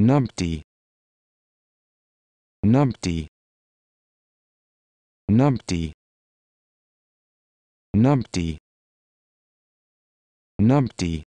numpty numpty numpty numpty numpty